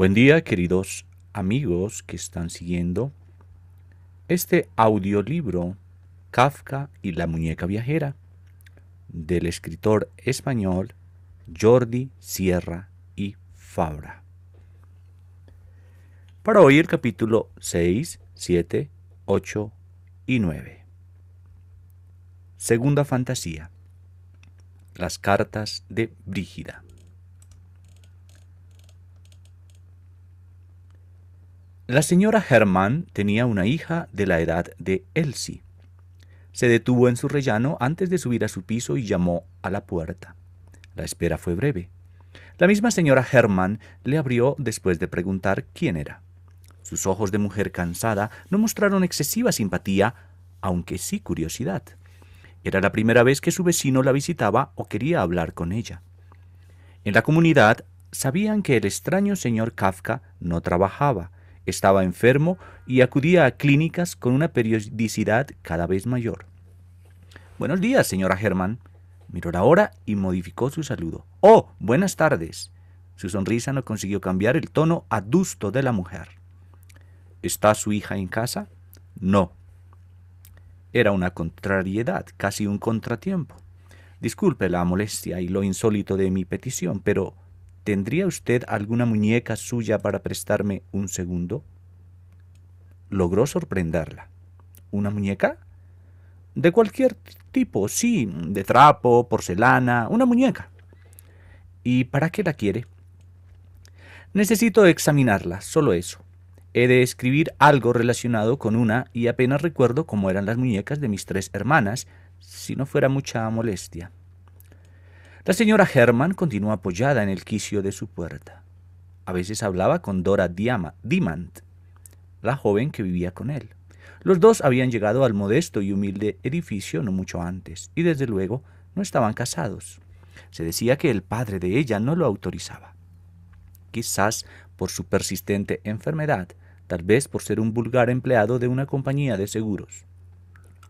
Buen día, queridos amigos que están siguiendo este audiolibro Kafka y la muñeca viajera del escritor español Jordi Sierra y Fabra. Para hoy el capítulo 6, 7, 8 y 9. Segunda fantasía. Las cartas de Brígida. La señora Hermann tenía una hija de la edad de Elsie. Se detuvo en su rellano antes de subir a su piso y llamó a la puerta. La espera fue breve. La misma señora Hermann le abrió después de preguntar quién era. Sus ojos de mujer cansada no mostraron excesiva simpatía, aunque sí curiosidad. Era la primera vez que su vecino la visitaba o quería hablar con ella. En la comunidad sabían que el extraño señor Kafka no trabajaba, estaba enfermo y acudía a clínicas con una periodicidad cada vez mayor. Buenos días, señora Germán. Miró la hora y modificó su saludo. Oh, buenas tardes. Su sonrisa no consiguió cambiar el tono adusto de la mujer. ¿Está su hija en casa? No. Era una contrariedad, casi un contratiempo. Disculpe la molestia y lo insólito de mi petición, pero ¿Tendría usted alguna muñeca suya para prestarme un segundo? Logró sorprenderla. ¿Una muñeca? De cualquier tipo, sí, de trapo, porcelana, una muñeca. ¿Y para qué la quiere? Necesito examinarla, solo eso. He de escribir algo relacionado con una y apenas recuerdo cómo eran las muñecas de mis tres hermanas, si no fuera mucha molestia. La señora Herman continuó apoyada en el quicio de su puerta. A veces hablaba con Dora Diama, Dimant, la joven que vivía con él. Los dos habían llegado al modesto y humilde edificio no mucho antes, y desde luego no estaban casados. Se decía que el padre de ella no lo autorizaba. Quizás por su persistente enfermedad, tal vez por ser un vulgar empleado de una compañía de seguros,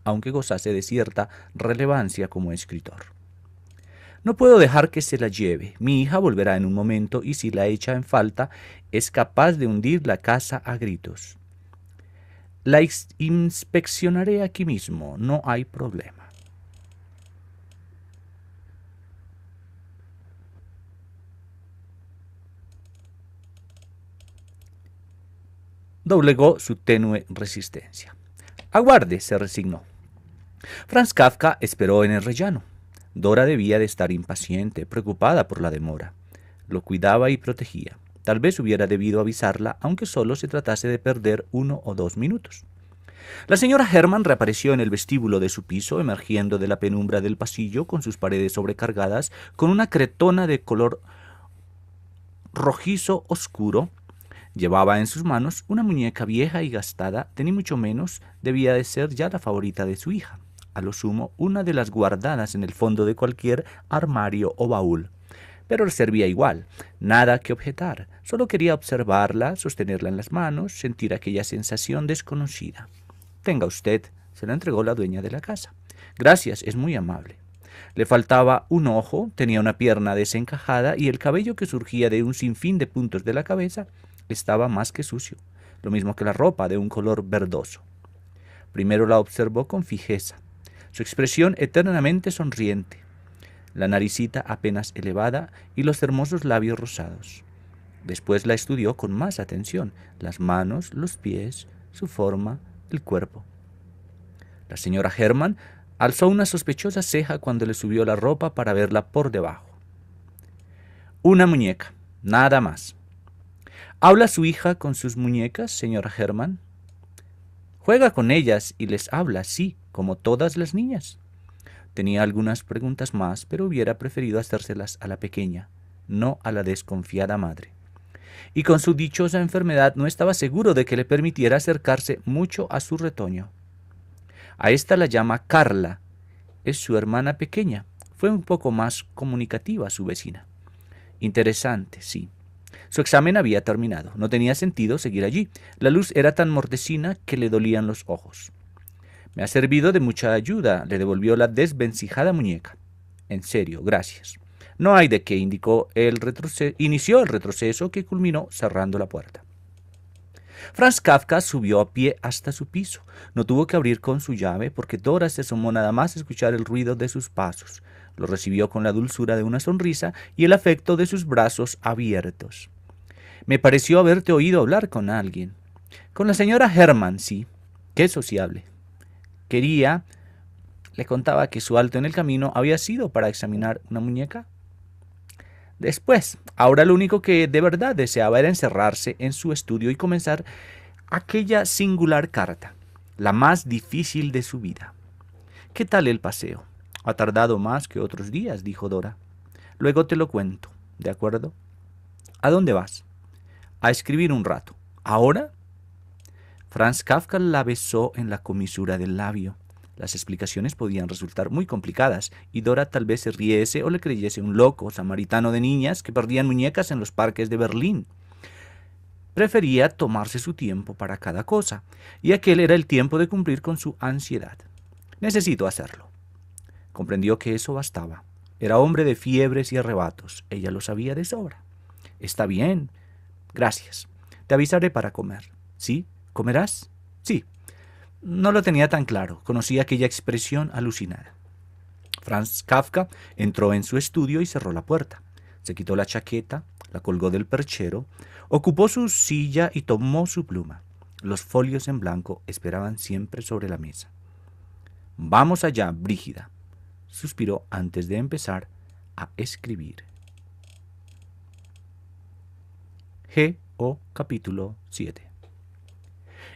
aunque gozase de cierta relevancia como escritor. No puedo dejar que se la lleve. Mi hija volverá en un momento y si la echa en falta, es capaz de hundir la casa a gritos. La inspeccionaré aquí mismo, no hay problema. Doblegó su tenue resistencia. Aguarde, se resignó. Franz Kafka esperó en el rellano. Dora debía de estar impaciente, preocupada por la demora. Lo cuidaba y protegía. Tal vez hubiera debido avisarla, aunque solo se tratase de perder uno o dos minutos. La señora Herman reapareció en el vestíbulo de su piso, emergiendo de la penumbra del pasillo con sus paredes sobrecargadas, con una cretona de color rojizo oscuro. Llevaba en sus manos una muñeca vieja y gastada, de ni mucho menos debía de ser ya la favorita de su hija a lo sumo una de las guardadas en el fondo de cualquier armario o baúl. Pero le servía igual, nada que objetar, solo quería observarla, sostenerla en las manos, sentir aquella sensación desconocida. Tenga usted, se la entregó la dueña de la casa. Gracias, es muy amable. Le faltaba un ojo, tenía una pierna desencajada y el cabello que surgía de un sinfín de puntos de la cabeza estaba más que sucio, lo mismo que la ropa de un color verdoso. Primero la observó con fijeza, su expresión eternamente sonriente, la naricita apenas elevada y los hermosos labios rosados. Después la estudió con más atención, las manos, los pies, su forma, el cuerpo. La señora Herman alzó una sospechosa ceja cuando le subió la ropa para verla por debajo. Una muñeca, nada más. ¿Habla su hija con sus muñecas, señora Herman? Juega con ellas y les habla, sí, como todas las niñas. Tenía algunas preguntas más, pero hubiera preferido hacérselas a la pequeña, no a la desconfiada madre. Y con su dichosa enfermedad no estaba seguro de que le permitiera acercarse mucho a su retoño. A esta la llama Carla. Es su hermana pequeña. Fue un poco más comunicativa su vecina. Interesante, sí. Su examen había terminado. No tenía sentido seguir allí. La luz era tan mortecina que le dolían los ojos. Me ha servido de mucha ayuda, le devolvió la desvencijada muñeca. En serio, gracias. No hay de qué, indicó el retroceso, inició el retroceso que culminó cerrando la puerta. Franz Kafka subió a pie hasta su piso. No tuvo que abrir con su llave porque Dora se asomó nada más a escuchar el ruido de sus pasos. Lo recibió con la dulzura de una sonrisa y el afecto de sus brazos abiertos. Me pareció haberte oído hablar con alguien. Con la señora Hermann, sí. Qué sociable quería, le contaba que su alto en el camino había sido para examinar una muñeca. Después, ahora lo único que de verdad deseaba era encerrarse en su estudio y comenzar aquella singular carta, la más difícil de su vida. ¿Qué tal el paseo? Ha tardado más que otros días, dijo Dora. Luego te lo cuento, ¿de acuerdo? ¿A dónde vas? A escribir un rato. ¿Ahora? Franz Kafka la besó en la comisura del labio. Las explicaciones podían resultar muy complicadas y Dora tal vez se riese o le creyese un loco samaritano de niñas que perdían muñecas en los parques de Berlín. Prefería tomarse su tiempo para cada cosa, y aquel era el tiempo de cumplir con su ansiedad. Necesito hacerlo. Comprendió que eso bastaba. Era hombre de fiebres y arrebatos. Ella lo sabía de sobra. Está bien. Gracias. Te avisaré para comer. Sí, ¿Comerás? Sí. No lo tenía tan claro, conocía aquella expresión alucinada. Franz Kafka entró en su estudio y cerró la puerta. Se quitó la chaqueta, la colgó del perchero, ocupó su silla y tomó su pluma. Los folios en blanco esperaban siempre sobre la mesa. Vamos allá, Brígida, suspiró antes de empezar a escribir. capítulo 7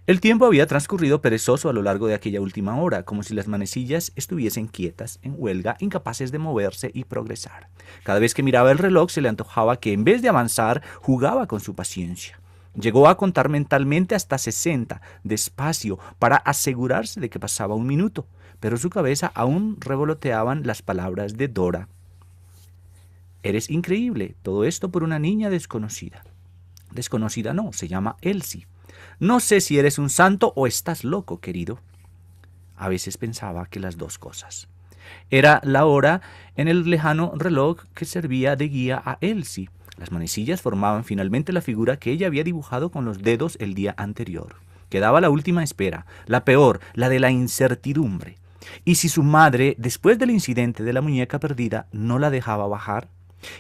el tiempo había transcurrido perezoso a lo largo de aquella última hora, como si las manecillas estuviesen quietas, en huelga, incapaces de moverse y progresar. Cada vez que miraba el reloj se le antojaba que en vez de avanzar, jugaba con su paciencia. Llegó a contar mentalmente hasta 60, despacio, para asegurarse de que pasaba un minuto, pero su cabeza aún revoloteaban las palabras de Dora. Eres increíble, todo esto por una niña desconocida. Desconocida no, se llama Elsie. No sé si eres un santo o estás loco, querido. A veces pensaba que las dos cosas. Era la hora en el lejano reloj que servía de guía a Elsie. Las manecillas formaban finalmente la figura que ella había dibujado con los dedos el día anterior. Quedaba la última espera, la peor, la de la incertidumbre. ¿Y si su madre, después del incidente de la muñeca perdida, no la dejaba bajar?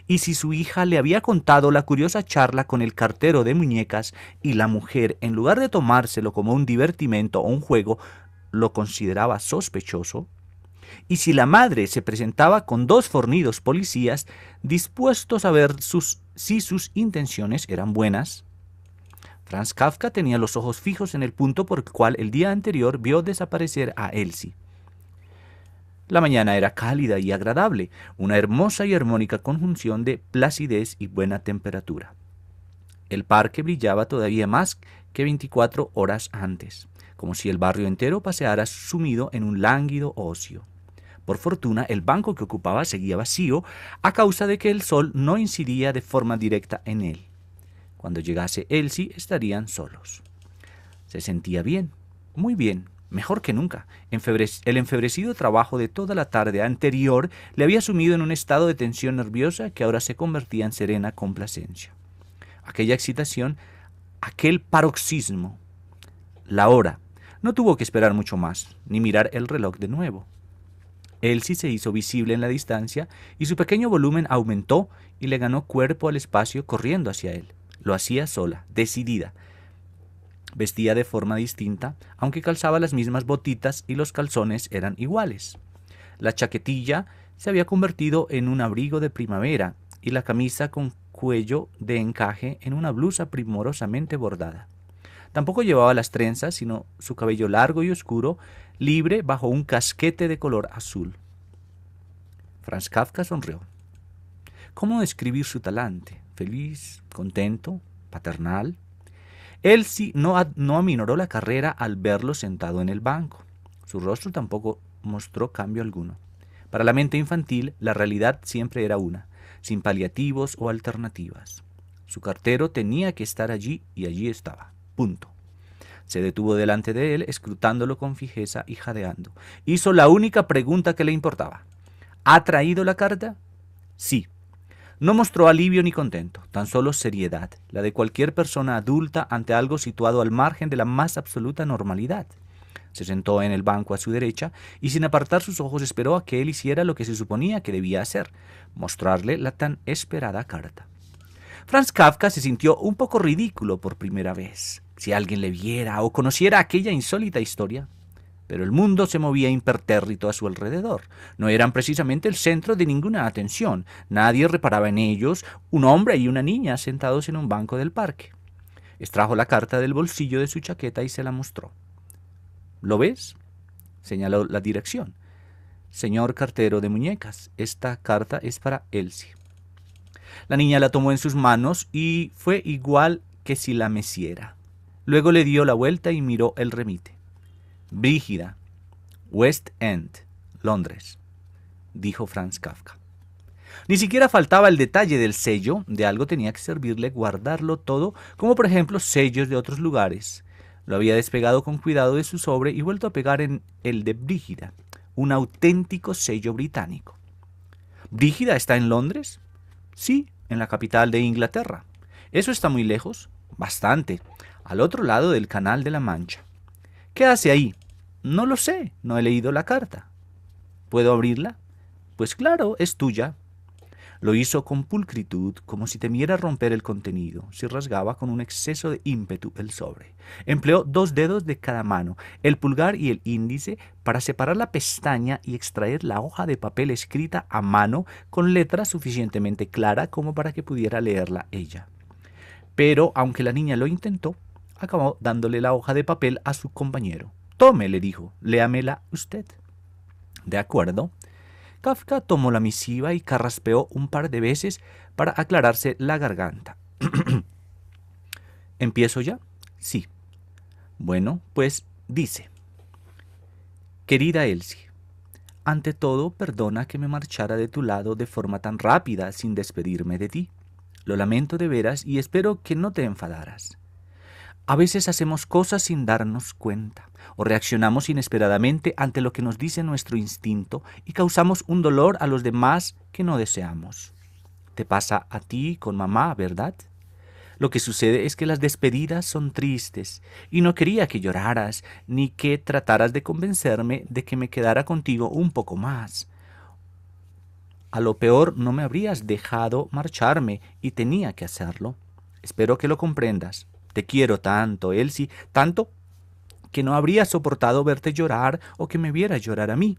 y si su hija le había contado la curiosa charla con el cartero de muñecas y la mujer, en lugar de tomárselo como un divertimento o un juego, lo consideraba sospechoso, y si la madre se presentaba con dos fornidos policías dispuestos a ver sus, si sus intenciones eran buenas. Franz Kafka tenía los ojos fijos en el punto por el cual el día anterior vio desaparecer a Elsie. La mañana era cálida y agradable, una hermosa y armónica conjunción de placidez y buena temperatura. El parque brillaba todavía más que 24 horas antes, como si el barrio entero paseara sumido en un lánguido ocio. Por fortuna, el banco que ocupaba seguía vacío a causa de que el sol no incidía de forma directa en él. Cuando llegase Elsie, estarían solos. Se sentía bien, muy bien, mejor que nunca. El enfebrecido trabajo de toda la tarde anterior le había sumido en un estado de tensión nerviosa que ahora se convertía en serena complacencia. Aquella excitación, aquel paroxismo, la hora, no tuvo que esperar mucho más, ni mirar el reloj de nuevo. Elsie se hizo visible en la distancia y su pequeño volumen aumentó y le ganó cuerpo al espacio corriendo hacia él. Lo hacía sola, decidida, Vestía de forma distinta, aunque calzaba las mismas botitas y los calzones eran iguales. La chaquetilla se había convertido en un abrigo de primavera y la camisa con cuello de encaje en una blusa primorosamente bordada. Tampoco llevaba las trenzas, sino su cabello largo y oscuro, libre bajo un casquete de color azul. Franz Kafka sonrió. ¿Cómo describir su talante? ¿Feliz? ¿Contento? ¿Paternal? Elsie no, no aminoró la carrera al verlo sentado en el banco. Su rostro tampoco mostró cambio alguno. Para la mente infantil, la realidad siempre era una, sin paliativos o alternativas. Su cartero tenía que estar allí y allí estaba. Punto. Se detuvo delante de él, escrutándolo con fijeza y jadeando. Hizo la única pregunta que le importaba. ¿Ha traído la carta? Sí. No mostró alivio ni contento, tan solo seriedad, la de cualquier persona adulta ante algo situado al margen de la más absoluta normalidad. Se sentó en el banco a su derecha y sin apartar sus ojos esperó a que él hiciera lo que se suponía que debía hacer, mostrarle la tan esperada carta. Franz Kafka se sintió un poco ridículo por primera vez. Si alguien le viera o conociera aquella insólita historia, pero el mundo se movía impertérrito a su alrededor. No eran precisamente el centro de ninguna atención. Nadie reparaba en ellos, un hombre y una niña sentados en un banco del parque. Extrajo la carta del bolsillo de su chaqueta y se la mostró. ¿Lo ves? señaló la dirección. Señor cartero de muñecas, esta carta es para Elsie. La niña la tomó en sus manos y fue igual que si la meciera. Luego le dio la vuelta y miró el remite. Brígida, West End, Londres, dijo Franz Kafka. Ni siquiera faltaba el detalle del sello, de algo tenía que servirle guardarlo todo, como por ejemplo sellos de otros lugares. Lo había despegado con cuidado de su sobre y vuelto a pegar en el de Brígida, un auténtico sello británico. ¿Brígida está en Londres? Sí, en la capital de Inglaterra. ¿Eso está muy lejos? Bastante, al otro lado del Canal de la Mancha. ¿Qué hace ahí? No lo sé, no he leído la carta. ¿Puedo abrirla? Pues claro, es tuya. Lo hizo con pulcritud, como si temiera romper el contenido. si rasgaba con un exceso de ímpetu el sobre. Empleó dos dedos de cada mano, el pulgar y el índice, para separar la pestaña y extraer la hoja de papel escrita a mano con letra suficientemente clara como para que pudiera leerla ella. Pero, aunque la niña lo intentó, acabó dándole la hoja de papel a su compañero. Tome, le dijo, léamela usted. De acuerdo. Kafka tomó la misiva y carraspeó un par de veces para aclararse la garganta. ¿Empiezo ya? Sí. Bueno, pues dice. Querida Elsie, ante todo perdona que me marchara de tu lado de forma tan rápida sin despedirme de ti. Lo lamento de veras y espero que no te enfadaras. A veces hacemos cosas sin darnos cuenta o reaccionamos inesperadamente ante lo que nos dice nuestro instinto y causamos un dolor a los demás que no deseamos. Te pasa a ti con mamá, ¿verdad? Lo que sucede es que las despedidas son tristes y no quería que lloraras ni que trataras de convencerme de que me quedara contigo un poco más. A lo peor no me habrías dejado marcharme y tenía que hacerlo. Espero que lo comprendas. Te quiero tanto, Elsie, tanto que no habría soportado verte llorar o que me viera llorar a mí.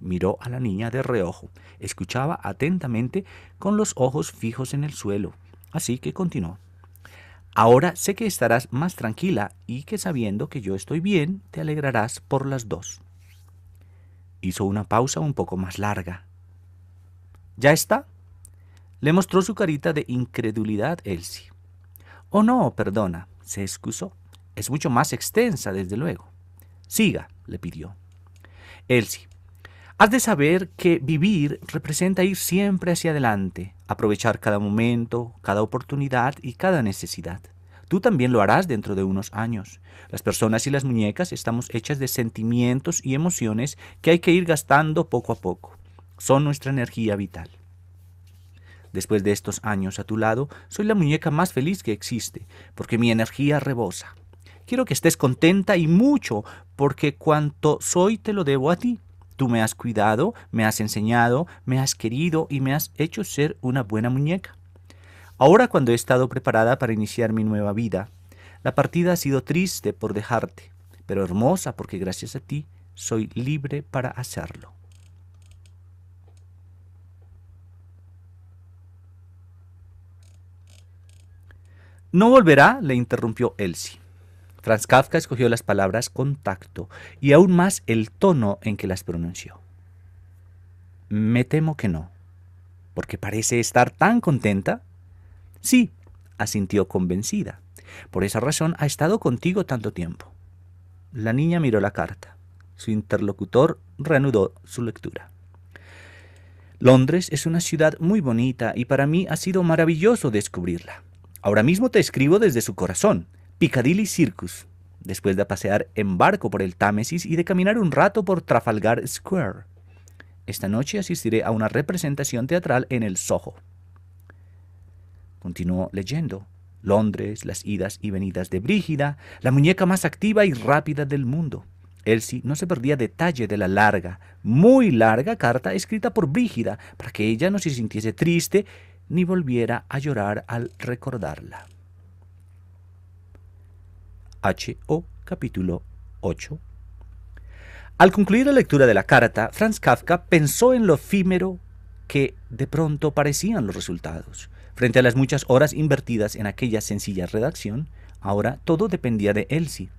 Miró a la niña de reojo, escuchaba atentamente con los ojos fijos en el suelo, así que continuó. Ahora sé que estarás más tranquila y que sabiendo que yo estoy bien, te alegrarás por las dos. Hizo una pausa un poco más larga. ¿Ya está? Le mostró su carita de incredulidad Elsie oh, no, perdona, se excusó. Es mucho más extensa, desde luego. Siga, le pidió. Elsie, has de saber que vivir representa ir siempre hacia adelante, aprovechar cada momento, cada oportunidad y cada necesidad. Tú también lo harás dentro de unos años. Las personas y las muñecas estamos hechas de sentimientos y emociones que hay que ir gastando poco a poco. Son nuestra energía vital. Después de estos años a tu lado, soy la muñeca más feliz que existe, porque mi energía rebosa. Quiero que estés contenta y mucho, porque cuanto soy te lo debo a ti. Tú me has cuidado, me has enseñado, me has querido y me has hecho ser una buena muñeca. Ahora cuando he estado preparada para iniciar mi nueva vida, la partida ha sido triste por dejarte, pero hermosa porque gracias a ti soy libre para hacerlo. No volverá, le interrumpió Elsie. Franz Kafka escogió las palabras con tacto y aún más el tono en que las pronunció. Me temo que no, porque parece estar tan contenta. Sí, asintió convencida. Por esa razón ha estado contigo tanto tiempo. La niña miró la carta. Su interlocutor reanudó su lectura. Londres es una ciudad muy bonita y para mí ha sido maravilloso descubrirla. Ahora mismo te escribo desde su corazón, Piccadilly Circus, después de pasear en barco por el Támesis y de caminar un rato por Trafalgar Square. Esta noche asistiré a una representación teatral en el Soho. Continuó leyendo. Londres, las idas y venidas de Brígida, la muñeca más activa y rápida del mundo. Elsie no se perdía detalle de la larga, muy larga carta escrita por Brígida para que ella no se sintiese triste ni volviera a llorar al recordarla. H.O. capítulo 8. Al concluir la lectura de la carta, Franz Kafka pensó en lo efímero que de pronto parecían los resultados. Frente a las muchas horas invertidas en aquella sencilla redacción, ahora todo dependía de Elsie.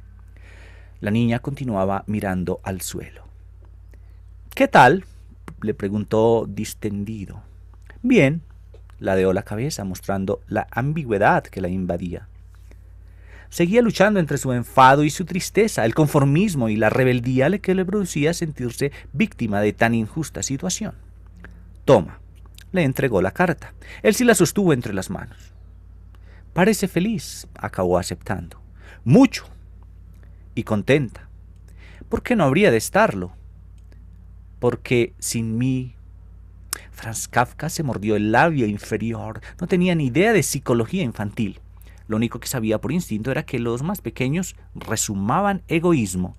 La niña continuaba mirando al suelo. ¿Qué tal? le preguntó distendido. Bien, ladeó la cabeza, mostrando la ambigüedad que la invadía. Seguía luchando entre su enfado y su tristeza, el conformismo y la rebeldía que le producía sentirse víctima de tan injusta situación. Toma, le entregó la carta. Él sí la sostuvo entre las manos. Parece feliz, acabó aceptando. Mucho. Y contenta. ¿Por qué no habría de estarlo? Porque sin mí Franz Kafka se mordió el labio inferior. No tenía ni idea de psicología infantil. Lo único que sabía por instinto era que los más pequeños resumaban egoísmo.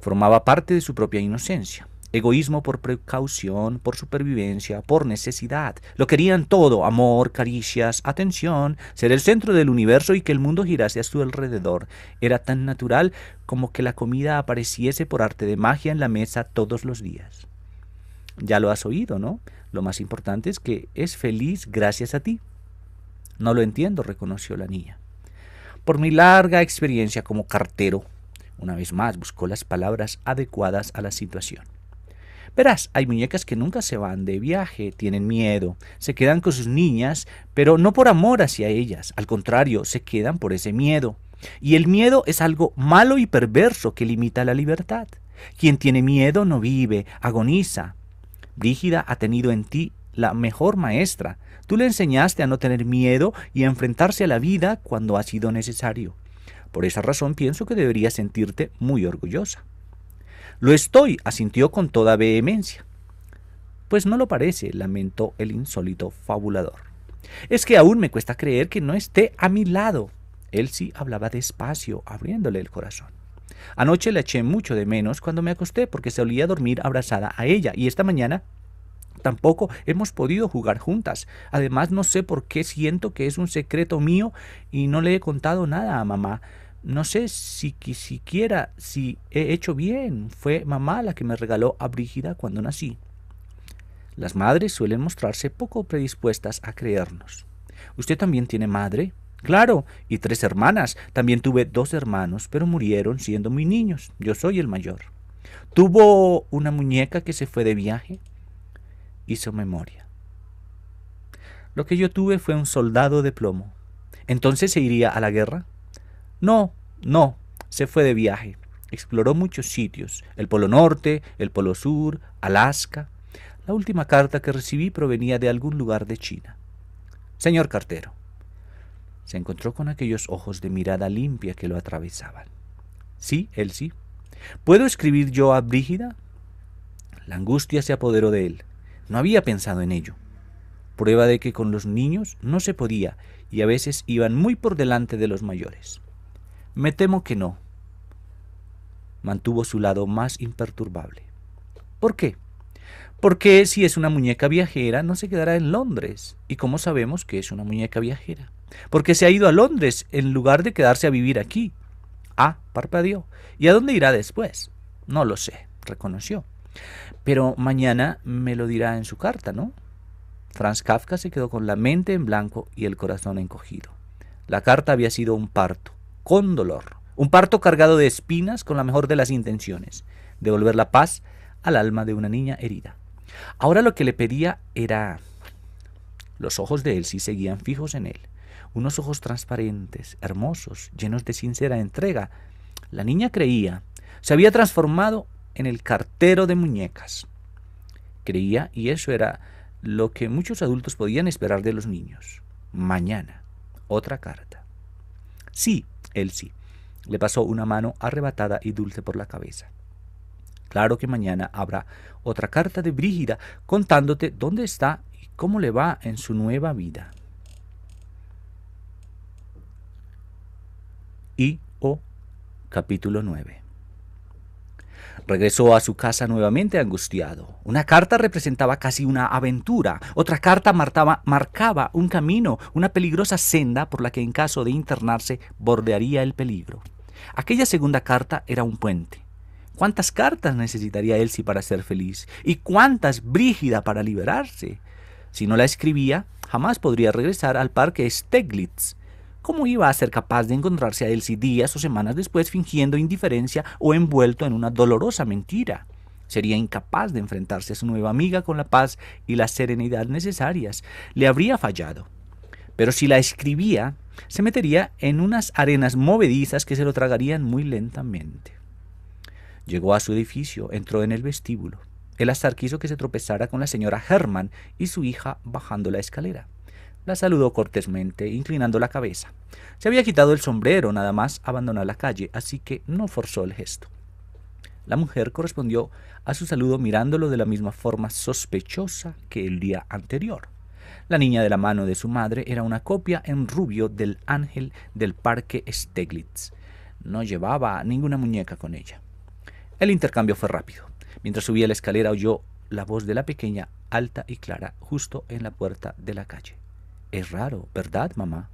Formaba parte de su propia inocencia. Egoísmo por precaución, por supervivencia, por necesidad. Lo querían todo, amor, caricias, atención, ser el centro del universo y que el mundo girase a su alrededor. Era tan natural como que la comida apareciese por arte de magia en la mesa todos los días. Ya lo has oído, ¿no? Lo más importante es que es feliz gracias a ti. No lo entiendo, reconoció la niña. Por mi larga experiencia como cartero, una vez más buscó las palabras adecuadas a la situación. Verás, hay muñecas que nunca se van de viaje, tienen miedo, se quedan con sus niñas, pero no por amor hacia ellas, al contrario, se quedan por ese miedo. Y el miedo es algo malo y perverso que limita la libertad. Quien tiene miedo no vive, agoniza, Brígida ha tenido en ti la mejor maestra. Tú le enseñaste a no tener miedo y a enfrentarse a la vida cuando ha sido necesario. Por esa razón pienso que deberías sentirte muy orgullosa. Lo estoy, asintió con toda vehemencia. Pues no lo parece, lamentó el insólito fabulador. Es que aún me cuesta creer que no esté a mi lado. Él sí hablaba despacio, abriéndole el corazón. Anoche la eché mucho de menos cuando me acosté porque se olía dormir abrazada a ella y esta mañana tampoco hemos podido jugar juntas. Además, no sé por qué siento que es un secreto mío y no le he contado nada a mamá. No sé si siquiera si he hecho bien. Fue mamá la que me regaló a Brígida cuando nací. Las madres suelen mostrarse poco predispuestas a creernos. ¿Usted también tiene madre? Claro, y tres hermanas. También tuve dos hermanos, pero murieron siendo muy niños. Yo soy el mayor. Tuvo una muñeca que se fue de viaje. Hizo memoria. Lo que yo tuve fue un soldado de plomo. ¿Entonces se iría a la guerra? No, no, se fue de viaje. Exploró muchos sitios, el Polo Norte, el Polo Sur, Alaska. La última carta que recibí provenía de algún lugar de China. Señor cartero, se encontró con aquellos ojos de mirada limpia que lo atravesaban. Sí, él sí. ¿Puedo escribir yo a Brígida? La angustia se apoderó de él. No había pensado en ello. Prueba de que con los niños no se podía y a veces iban muy por delante de los mayores. Me temo que no. Mantuvo su lado más imperturbable. ¿Por qué? Porque si es una muñeca viajera, no se quedará en Londres. ¿Y cómo sabemos que es una muñeca viajera? Porque se ha ido a Londres en lugar de quedarse a vivir aquí. Ah, parpadeó. ¿Y a dónde irá después? No lo sé, reconoció. Pero mañana me lo dirá en su carta, ¿no? Franz Kafka se quedó con la mente en blanco y el corazón encogido. La carta había sido un parto, con dolor, un parto cargado de espinas con la mejor de las intenciones, devolver la paz al alma de una niña herida. Ahora lo que le pedía era... Los ojos de Elsie seguían fijos en él, unos ojos transparentes, hermosos, llenos de sincera entrega. La niña creía, se había transformado en el cartero de muñecas. Creía, y eso era lo que muchos adultos podían esperar de los niños. Mañana, otra carta. Sí, Elsie, le pasó una mano arrebatada y dulce por la cabeza. Claro que mañana habrá otra carta de Brígida contándote dónde está y cómo le va en su nueva vida. Y o capítulo 9. Regresó a su casa nuevamente angustiado. Una carta representaba casi una aventura, otra carta marcaba un camino, una peligrosa senda por la que en caso de internarse bordearía el peligro. Aquella segunda carta era un puente. ¿Cuántas cartas necesitaría Elsie para ser feliz? ¿Y cuántas Brígida para liberarse? Si no la escribía, jamás podría regresar al parque Steglitz. ¿Cómo iba a ser capaz de encontrarse a Elsie días o semanas después fingiendo indiferencia o envuelto en una dolorosa mentira? Sería incapaz de enfrentarse a su nueva amiga con la paz y la serenidad necesarias. Le habría fallado. Pero si la escribía, se metería en unas arenas movedizas que se lo tragarían muy lentamente. Llegó a su edificio, entró en el vestíbulo. El azar quiso que se tropezara con la señora Herman y su hija bajando la escalera. La saludó cortésmente, inclinando la cabeza. Se había quitado el sombrero nada más abandonar la calle, así que no forzó el gesto. La mujer correspondió a su saludo mirándolo de la misma forma sospechosa que el día anterior. La niña de la mano de su madre era una copia en rubio del ángel del parque Steglitz. No llevaba ninguna muñeca con ella. El intercambio fue rápido. Mientras subía la escalera oyó la voz de la pequeña alta y clara justo en la puerta de la calle. Es raro, ¿verdad, mamá?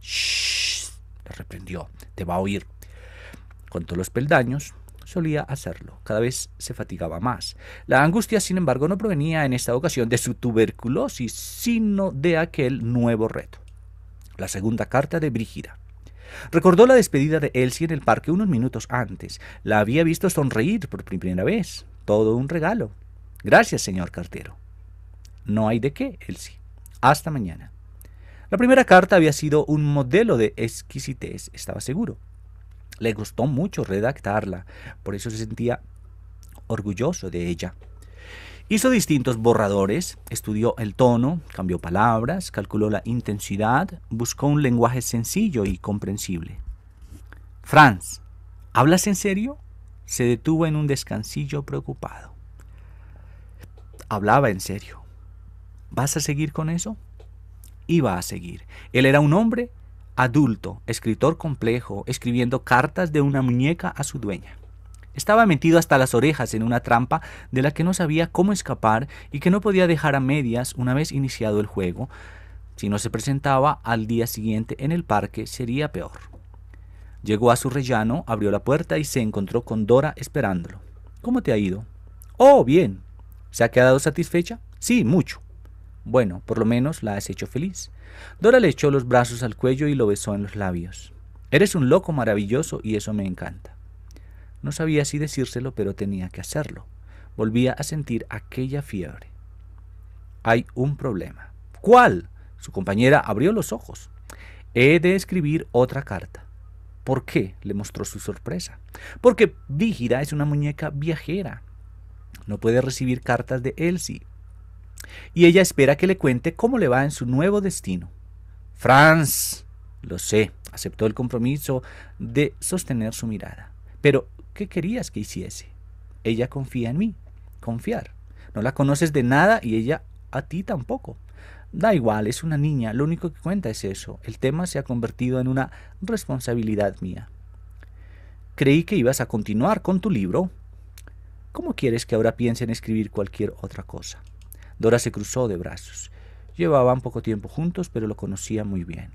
Shh, —le reprendió, te va a oír. Con todos los peldaños, solía hacerlo. Cada vez se fatigaba más. La angustia, sin embargo, no provenía en esta ocasión de su tuberculosis, sino de aquel nuevo reto. La segunda carta de Brigida. Recordó la despedida de Elsie en el parque unos minutos antes. La había visto sonreír por primera vez. Todo un regalo. Gracias, señor cartero. No hay de qué, Elsie. Hasta mañana. La primera carta había sido un modelo de exquisitez, estaba seguro. Le gustó mucho redactarla, por eso se sentía orgulloso de ella. Hizo distintos borradores, estudió el tono, cambió palabras, calculó la intensidad, buscó un lenguaje sencillo y comprensible. Franz, ¿hablas en serio? Se detuvo en un descansillo preocupado. Hablaba en serio. ¿Vas a seguir con eso? Iba a seguir. Él era un hombre adulto, escritor complejo, escribiendo cartas de una muñeca a su dueña. Estaba metido hasta las orejas en una trampa de la que no sabía cómo escapar y que no podía dejar a medias una vez iniciado el juego. Si no se presentaba al día siguiente en el parque sería peor. Llegó a su rellano, abrió la puerta y se encontró con Dora esperándolo. ¿Cómo te ha ido? Oh, bien. ¿Se ha quedado satisfecha? Sí, mucho. Bueno, por lo menos la has hecho feliz. Dora le echó los brazos al cuello y lo besó en los labios. Eres un loco maravilloso y eso me encanta. No sabía si decírselo, pero tenía que hacerlo. Volvía a sentir aquella fiebre. Hay un problema. ¿Cuál? Su compañera abrió los ojos. He de escribir otra carta. ¿Por qué? le mostró su sorpresa. Porque Vígida es una muñeca viajera. No puede recibir cartas de Elsie. Y ella espera que le cuente cómo le va en su nuevo destino. Franz, lo sé, aceptó el compromiso de sostener su mirada. Pero ¿Qué querías que hiciese? Ella confía en mí. Confiar. No la conoces de nada y ella a ti tampoco. Da igual, es una niña, lo único que cuenta es eso. El tema se ha convertido en una responsabilidad mía. Creí que ibas a continuar con tu libro. ¿Cómo quieres que ahora piense en escribir cualquier otra cosa? Dora se cruzó de brazos. Llevaban poco tiempo juntos, pero lo conocía muy bien.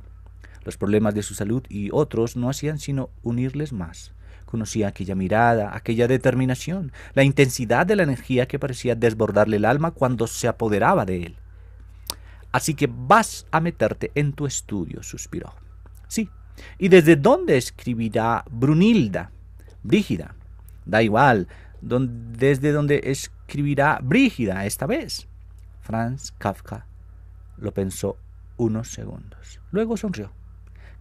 Los problemas de su salud y otros no hacían sino unirles más. Conocía aquella mirada, aquella determinación, la intensidad de la energía que parecía desbordarle el alma cuando se apoderaba de él. Así que vas a meterte en tu estudio, suspiró. Sí. ¿Y desde dónde escribirá Brunilda? Brígida. Da igual. ¿Desde dónde escribirá Brígida esta vez? Franz Kafka lo pensó unos segundos. Luego sonrió.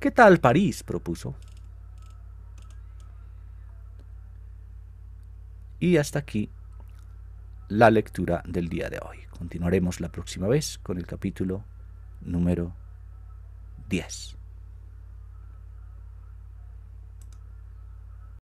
¿Qué tal París? propuso. Y hasta aquí la lectura del día de hoy. Continuaremos la próxima vez con el capítulo número 10.